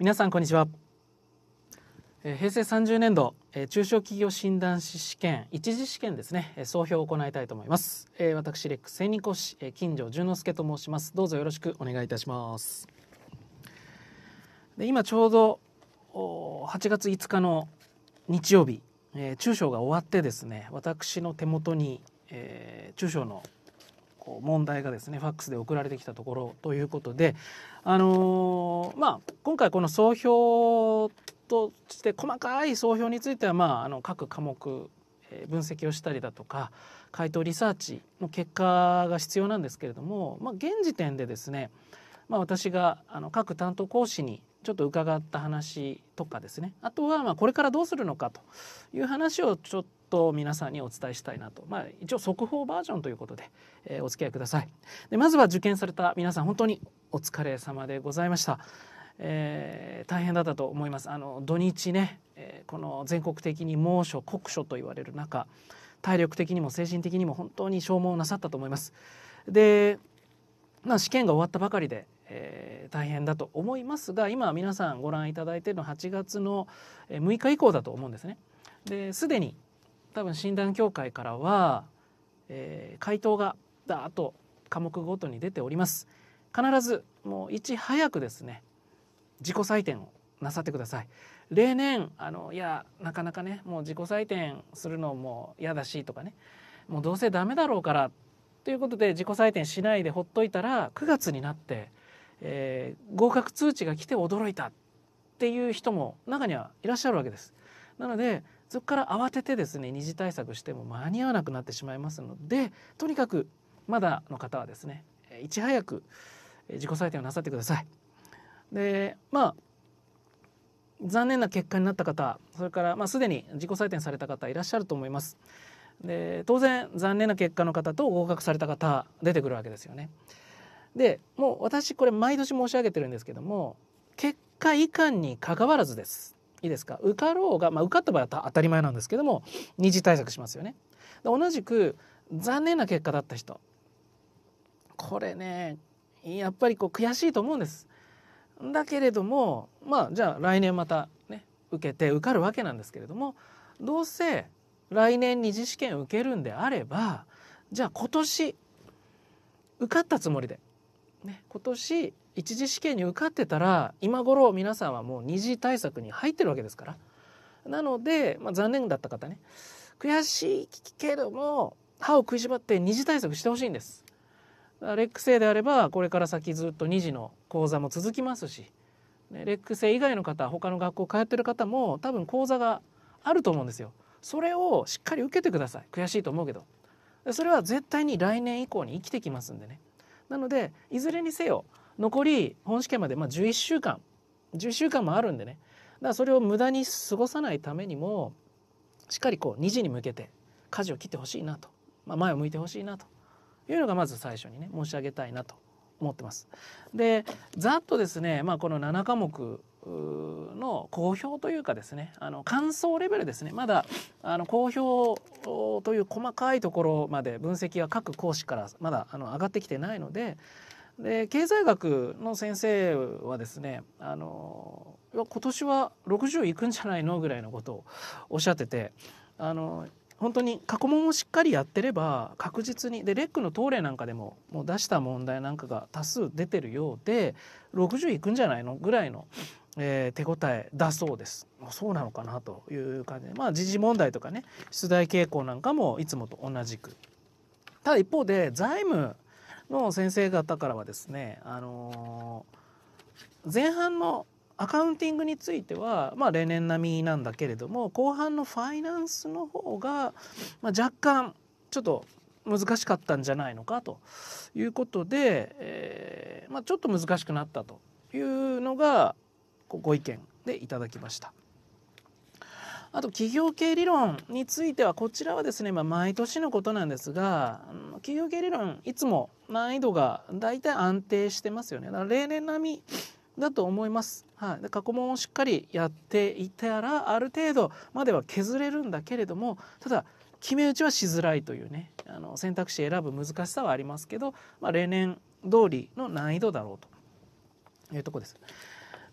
皆さんこんにちはえ平成30年度え中小企業診断士試験一次試験ですねえ総評を行いたいと思いますえ私レックス専任講師金城淳之介と申しますどうぞよろしくお願いいたしますで今ちょうどお8月5日の日曜日え中小が終わってですね私の手元にえ中小のこう問題がですねファックスで送られてきたところということで、あのー、まあ、今回この総評として細かい総評については、まあ、あの各科目分析をしたりだとか回答リサーチの結果が必要なんですけれども、まあ、現時点でですね、まあ、私があの各担当講師にちょっと伺った話とかですねあとはまこれからどうするのかという話をちょっと皆さんにお伝えしたいなと、まあ、一応速報バージョンということで、えー、お付き合いくださいでまずは受験された皆さん本当にお疲れ様でございました、えー、大変だったと思いますあの土日ね、えー、この全国的に猛暑酷暑と言われる中体力的にも精神的にも本当に消耗なさったと思いますでまあ、試験が終わったばかりでえー、大変だと思いますが今皆さんご覧いただいているの8月の6日以降だと思うんですね。ですでに多分診断協会からは、えー、回答がだーと科目ごとに出ております。必ずもういち早くですね自己採点をなさってください。例年あのいやなかなかねもう自己採点するのも嫌だしとかねもうどうせダメだろうからということで自己採点しないでほっといたら9月になってえー、合格通知が来て驚いたっていう人も中にはいらっしゃるわけです。なのでそこから慌ててですね二次対策しても間に合わなくなってしまいますのでとにかくまだの方はですねいち早く自己採点をなさってください。でまあ残念な結果になった方それから、まあ、すでに自己採点された方いらっしゃると思います。で当然残念な結果の方と合格された方出てくるわけですよね。でもう私これ毎年申し上げてるんですけども結果いかんにかかわらずですいいですか受かろうが、まあ、受かった場合は当たり前なんですけども二次対策しますよね。同じく残念な結果だった人これねやっぱりこう悔しいと思うんです。だけれどもまあじゃあ来年またね受けて受かるわけなんですけれどもどうせ来年二次試験受けるんであればじゃあ今年受かったつもりでね、今年一次試験に受かってたら今頃皆さんはもう二次対策に入ってるわけですからなので、まあ、残念だった方ね悔しいけども歯を食いしばって二次対策してほしいんです。レック生であればこれから先ずっと2次の講座も続きますし、レック生以外の方他の学校通ってる方も多分講座があると思うんですよ。それをしっかり受けてください悔しいと思うけどそれは絶対に来年以降に生きてきますんでねなのでいずれにせよ残り本試験までまあ11週間11週間もあるんでねだからそれを無駄に過ごさないためにもしっかりこう2時に向けて舵を切ってほしいなと、まあ、前を向いてほしいなというのがまず最初にね申し上げたいなと思ってます。でざっとですね、まあ、この7科目の公表というかですねあの感想レベルですねまだあの公表という細かいところまで分析が各講師からまだあの上がってきてないのでで経済学の先生はですねあの今年は60いくんじゃないのぐらいのことをおっしゃっててあの本当に過去問をしっかりやってれば確実にでレックの東例なんかでももう出した問題なんかが多数出てるようで60いくんじゃないのぐらいのえー、手応えだそうです。そうなのかなという感じで、まあ、時事問題とかね出題傾向なんかもいつもと同じく。ただ一方で財務の先生方からはですね、あのー、前半のアカウンティングについては、まあ、例年並みなんだけれども後半のファイナンスの方が、まあ、若干ちょっと難しかったんじゃないのかということで、えーまあ、ちょっと難しくなったというのがご意見でいただきました。あと企業経営理論についてはこちらはですね、まあ、毎年のことなんですが企業経営理論いつも難易度が大体安定してますよねだから例年並みだと思います、はい、で過去問をしっかりやっていたらある程度までは削れるんだけれどもただ決め打ちはしづらいというねあの選択肢選ぶ難しさはありますけど、まあ、例年通りの難易度だろうというとこです。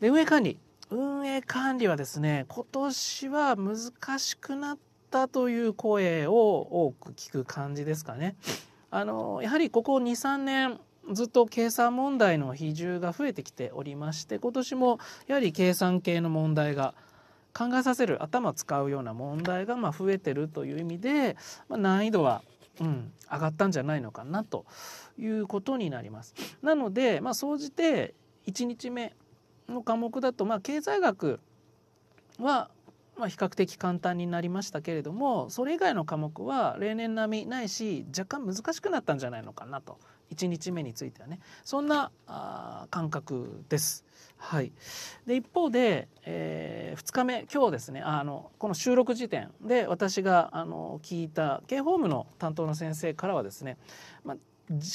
で運営管理運営管理はですね今年は難しくなったという声を多く聞く感じですかね。あのやはりここ23年ずっと計算問題の比重が増えてきておりまして今年もやはり計算系の問題が考えさせる頭使うような問題がま増えてるという意味で、まあ、難易度は、うん、上がったんじゃないのかなということになります。なので、まあ、総じて1日目の科目だと、まあ、経済学は、まあ、比較的簡単になりましたけれどもそれ以外の科目は例年並みないし若干難しくなったんじゃないのかなと1日目についてはねそんなあ感覚です。はい、で一方で、えー、2日目今日ですねあのこの収録時点で私があの聞いた K ホームの担当の先生からはですね、まあ、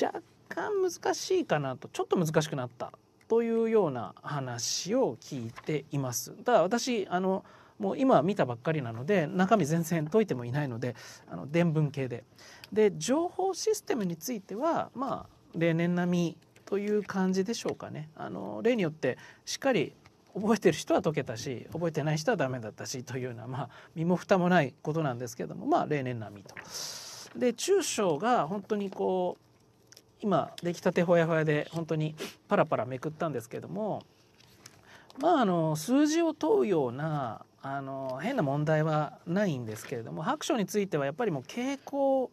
若干難しいかなとちょっと難しくなったというような話を聞いています。ただ私あのもう今見たばっかりなので中身全然解いてもいないのであの伝文系で。で情報システムについてはまあ例年並みという感じでしょうかね。あの例によってしっかり覚えてる人は解けたし覚えてない人は駄目だったしというような、まあ、身も蓋もないことなんですけどもまあ例年並みと。で中小が本当にこ今出来たてほやほやで本当にパラパラめくったんですけどもまああの数字を問うようなあの変な問題はないんですけれども白書についてはやっぱりもう傾向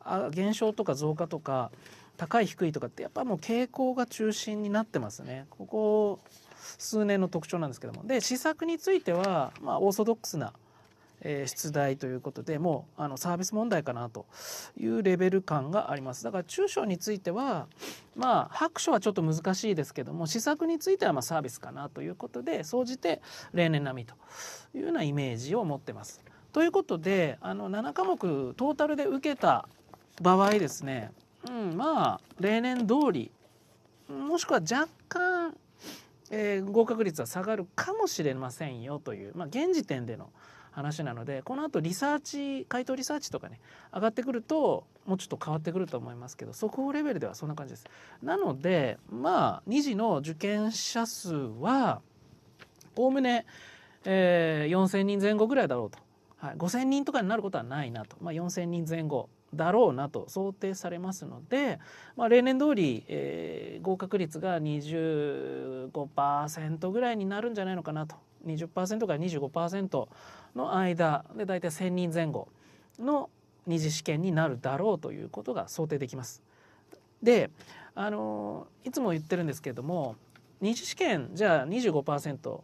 あ減少とか増加とか高い低いとかってやっぱもう傾向が中心になってますね。ここ数年の特徴なんですけどもで試作については、まあ、オーソドックスな出題ということでもうあのサービス問題かなというレベル感がありますだから中小についてはまあ白書はちょっと難しいですけども施策についてはまサービスかなということで総じて例年並みというようなイメージを持ってます。ということであの7科目トータルで受けた場合ですね、うん、まあ例年通りもしくは若干、えー、合格率は下がるかもしれませんよという、まあ、現時点での話なのでこのあとリサーチ回答リサーチとかね上がってくるともうちょっと変わってくると思いますけど速報レベルではそんな感じです。なのでまあ2次の受験者数はおおむね、えー、4,000人前後ぐらいだろうと、はい、5,000人とかになることはないなと、まあ、4,000人前後だろうなと想定されますので、まあ、例年通り、えー、合格率が25%ぐらいになるんじゃないのかなと20%から25%の間で大体1,000人前後の二次試験になるだろうということが想定できます。であのいつも言ってるんですけれども二次試験じゃあ25%、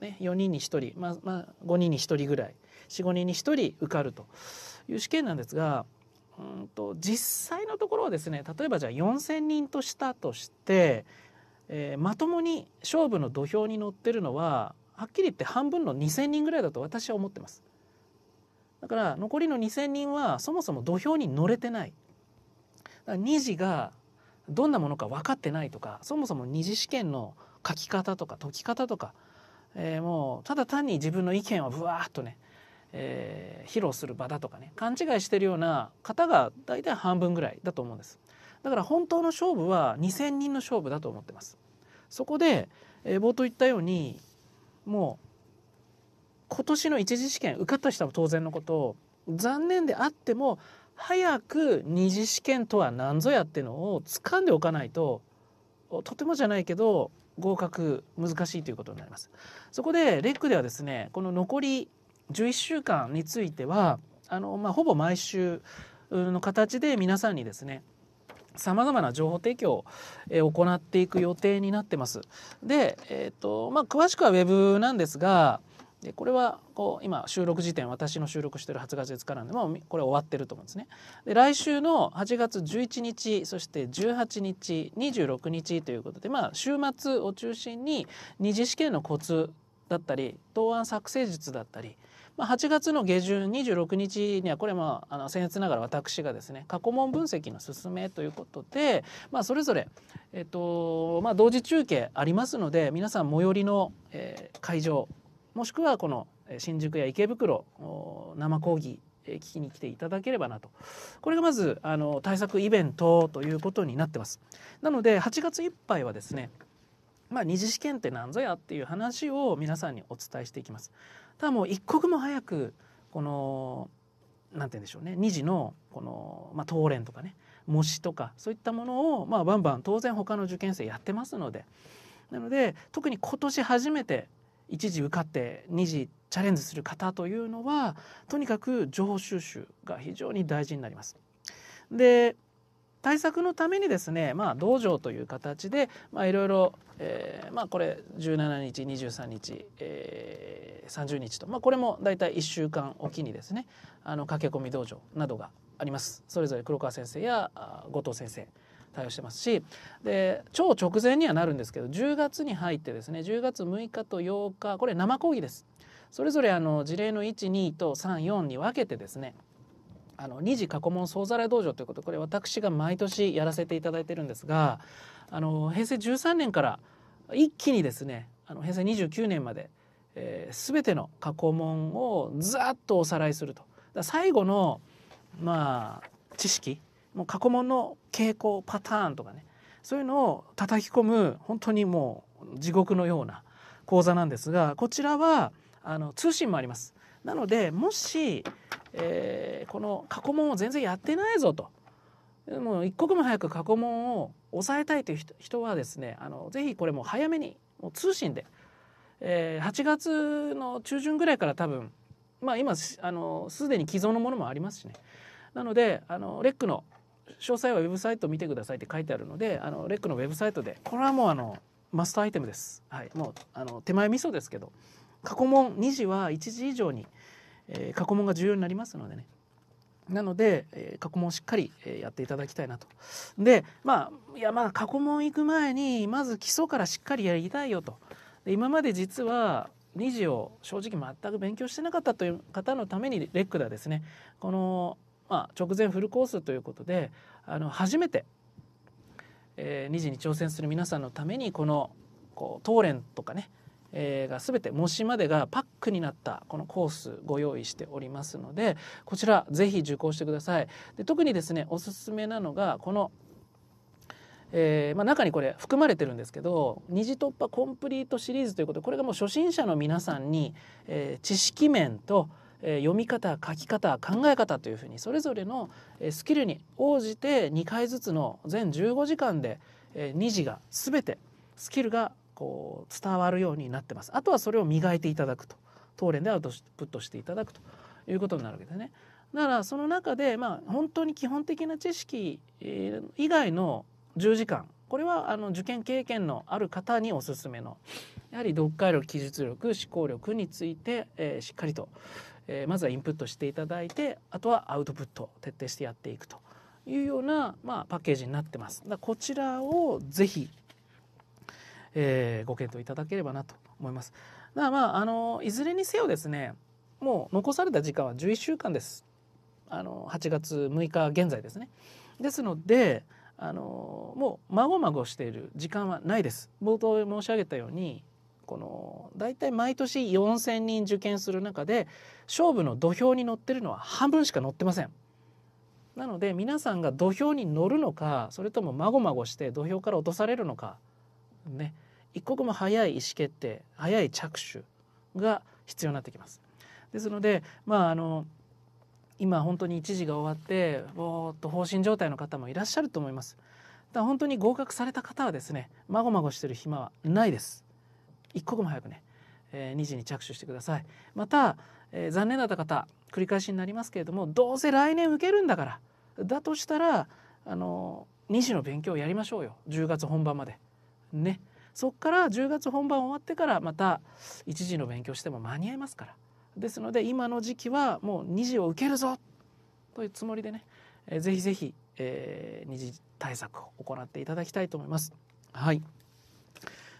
ね、4人に1人、まあまあ、5人に1人ぐらい45人に1人受かるという試験なんですがうんと実際のところはですね例えばじゃあ4,000人としたとして、えー、まともに勝負の土俵に乗ってるのははっきり言って半分の2,000人ぐらいだと私は思ってます。だから残りの2,000人はそもそも土俵に乗れてない。だか次がどんなものか分かってないとかそもそも二次試験の書き方とか解き方とか、えー、もうただ単に自分の意見をぶわっとね、えー、披露する場だとかね勘違いしてるような方が大体半分ぐらいだと思うんです。だから本当の勝負は2,000人の勝負だと思ってます。そこで、えー、冒頭言ったようにもう今年の一次試験受かった人は当然のこと残念であっても早く二次試験とは何ぞやってのを掴んでおかないととてもじゃないけど合格難しいということになります。そこでレックではですねこの残り11週間についてはあの、まあ、ほぼ毎週の形で皆さんにですねさまざまな情報提供を行っていく予定になってます。で、えーとまあ、詳しくは Web なんですがでこれはこう今収録時点私の収録してる8月からでもこれ終わってると思うんですね。で来週の8月11日そして18日26日ということで、まあ、週末を中心に二次試験のコツだったり答案作成術だったりまあ、8月の下旬26日にはこれもあの僭越ながら私がですね過去問分析の進めということで、まあ、それぞれ、えっとまあ、同時中継ありますので皆さん最寄りの、えー、会場もしくはこの新宿や池袋生講義聞きに来ていただければなとこれがまずあの対策イベントということになってますなので8月いっぱいはですねまあ、二次試験って何ぞやっていう話を皆さんにお伝えしていきます。ただもう一刻も早くこのなんて言うんでしょうね2次のこの、まあ、東連とかね模試とかそういったものを、まあ、バンバン当然他の受験生やってますのでなので特に今年初めて1次受かって2次チャレンジする方というのはとにかく情報収集が非常に大事になります。で対策のためにですね、まあ、道場という形でいろいろこれ17日23日、えー、30日と、まあ、これも大体1週間おきにですねあの駆け込み道場などがありますそれぞれ黒川先生や後藤先生対応してますしで超直前にはなるんですけど10月に入ってですね10月6日と8日これ生講義ですそれぞれあの事例の12と34に分けてですねあの二次過去問総ざらい道場ということこれ私が毎年やらせていただいてるんですがあの平成13年から一気にですねあの平成29年まで、えー、全ての過去問をざっとおさらいすると最後のまあ知識もう過去問の傾向パターンとかねそういうのを叩き込む本当にもう地獄のような講座なんですがこちらはあの通信もあります。なのでもし、えー、この過去問を全然やってないぞともう一刻も早く過去問を抑えたいという人はですねあのぜひこれも早めにもう通信で、えー、8月の中旬ぐらいから多分まあ今あのすでに既存のものもありますしねなのであのレックの詳細はウェブサイト見てくださいって書いてあるのであのレックのウェブサイトでこれはもうあのマストアイテムです、はい、もうあの手前味噌ですけど過去問2時は1時以上にえ過去問が重要になりますのでねなので、え過去問をしっかり、えやっていただきたいなと。でまあいやまあ過去問行く前にまず基礎からしっかりやりたいよと。で今まで実は2次を正直全く勉強してなかったという方のためにレックダはですねこの、まあ、直前フルコースということであの初めて、えー、2次に挑戦する皆さんのためにこのこうトーレンとかねえが全て模試までがパックになったこのコースご用意しておりますのでこちらぜひ受講してください。で特にですねおすすめなのがこのえーまあ、中にこれ含まれてるんですけど「二次突破コンプリート」シリーズということでこれがもう初心者の皆さんに、えー、知識面と、え読み方書き方考え方というふうにそれぞれの、えスキルに応じて2回ずつの全15時間で、え2次が全てスキルがこう伝わるようになってます。あとはそれを磨いていただくと当連でアウトプットしていただくということになるわけですね。だからその中で、まあ、本当に基本的な知識以外の10時間これはあの受験経験のある方におすすめのやはり読解力記述力思考力について、えー、しっかりと、えー、まずはインプットしていただいてあとはアウトプット徹底してやっていくというような、まあ、パッケージになってます。だこちらをぜひえー、ご検討いただければなと思います。だかまあ、あの、いずれにせよですね、もう残された時間は11週間です。あの、8月6日現在ですね。ですので、あの、もう、まごまごしている時間はないです。冒頭申し上げたように、この大体毎年4,000人受験する中で勝負の土俵に乗ってるのは半分しか乗ってません。なので皆さんが土俵に乗るのかそれともまごまごして土俵から落とされるのかね一刻も早い意思決定早い着手が必要になってきます。ですので、まあ、あの今本当に一時が終わってぼーっと放心状態の方もいらっしゃると思います。だ本当に合格された方はですねまごまごしてる暇はないです。一刻も早くね、えー、2時に着手してください。また、えー、残念だった方繰り返しになりますけれどもどうせ来年受けるんだからだとしたらあの2時の勉強をやりましょうよ10月本番まで。ねそこから10月本番終わってからまた1時の勉強しても間に合いますからですので今の時期はもう2時を受けるぞというつもりでね、えー、ぜひぜひ、えー、二次対策を行っていただきたいと思います。はい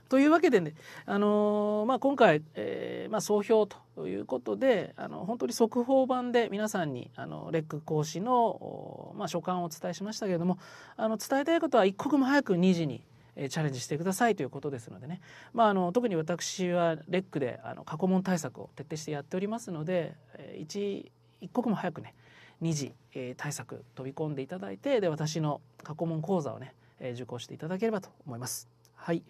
というわけでね、あのー、まあ、今回、えーまあ、総評ということであの本当に速報版で皆さんにあのレック講師の、まあ、所感をお伝えしましたけれどもあの伝えたいことは一刻も早く2時にえチャレンジしてくださいということですのでね、まあ、あの特に私はレックであの過去問対策を徹底してやっておりますので、えー、一一刻も早くね2次、えー、対策飛び込んでいただいてで私の過去問講座をね、えー、受講していただければと思います。はい、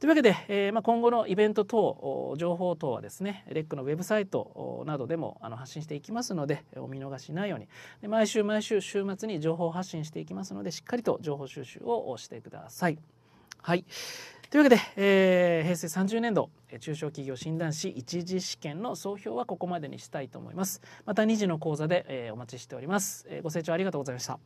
というわけで、えーまあ、今後のイベント等情報等はですねレックのウェブサイトなどでもあの発信していきますのでお見逃しないようにで毎週毎週週末に情報発信していきますのでしっかりと情報収集をしてください。はい。というわけで、えー、平成30年度中小企業診断士一次試験の総評はここまでにしたいと思います。また2次の講座で、えー、お待ちしております、えー。ご清聴ありがとうございました。